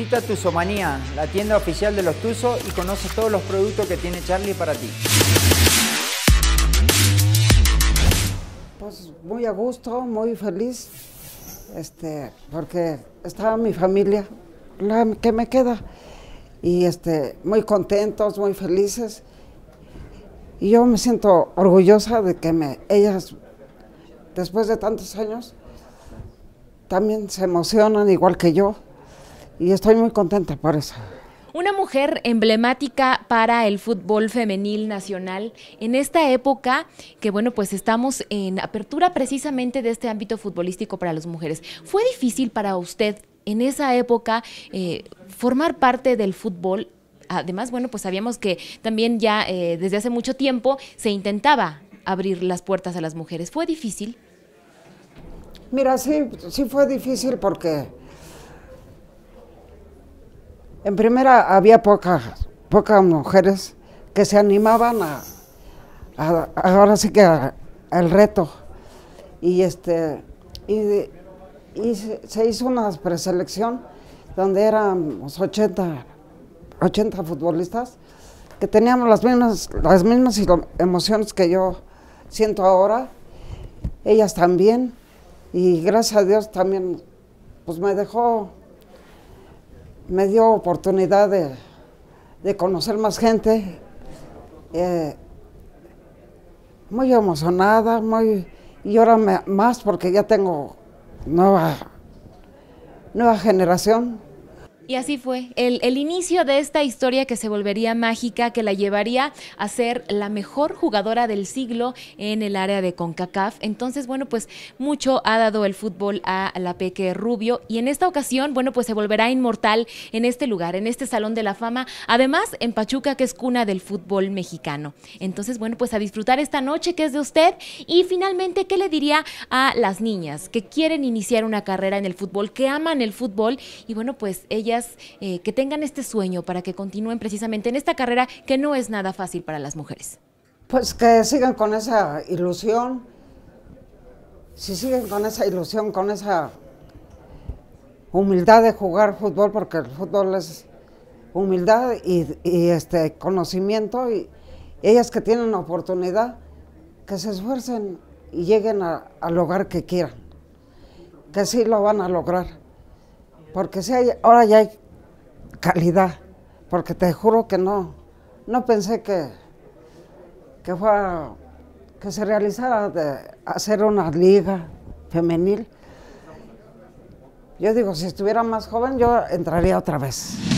Visita Tuzomanía, la tienda oficial de los Tuzos y conoce todos los productos que tiene Charlie para ti. Pues muy a gusto, muy feliz, este, porque estaba mi familia, la que me queda, y este, muy contentos, muy felices. Y yo me siento orgullosa de que me, ellas, después de tantos años, también se emocionan igual que yo y estoy muy contenta por eso. Una mujer emblemática para el fútbol femenil nacional en esta época que, bueno, pues estamos en apertura precisamente de este ámbito futbolístico para las mujeres. ¿Fue difícil para usted en esa época eh, formar parte del fútbol? Además, bueno, pues sabíamos que también ya eh, desde hace mucho tiempo se intentaba abrir las puertas a las mujeres. ¿Fue difícil? Mira, sí, sí fue difícil porque en primera había pocas, pocas mujeres que se animaban a, ahora sí que al reto. Y este y, se hizo una preselección donde éramos 80, 80 futbolistas que teníamos las mismas, las mismas emociones que yo siento ahora, ellas también, y gracias a Dios también, pues me dejó me dio oportunidad de, conocer más gente. Eh, muy emocionada, muy, y ahora más porque ya tengo nueva, nueva generación. Y así fue, el, inicio de esta historia que se volvería mágica, que la llevaría a ser la mejor jugadora del siglo en el área de CONCACAF. Entonces, bueno, pues mucho ha dado el fútbol a la Peque Rubio y en esta ocasión, bueno, pues se volverá inmortal en este lugar, en este Salón de la Fama, además en Pachuca, que es cuna del fútbol mexicano. Entonces, bueno, pues a disfrutar esta noche que es de usted y finalmente, ¿qué le diría a las niñas que quieren iniciar una carrera en el fútbol, que aman el fútbol y bueno, pues ellas eh, que tengan este sueño para que continúen precisamente en esta carrera que no es nada fácil para las mujeres? Pues que sigan con esa ilusión. Si siguen con esa ilusión, con esa humildad de jugar fútbol, porque el fútbol es humildad y, este conocimiento, y ellas que tienen oportunidad, que se esfuercen y lleguen al hogar que quieran, que sí lo van a lograr. Porque si ahora ya hay calidad, porque te juro que no, no pensé que, que que se realizara de hacer una liga femenil. Yo digo, si estuviera más joven, yo entraría otra vez.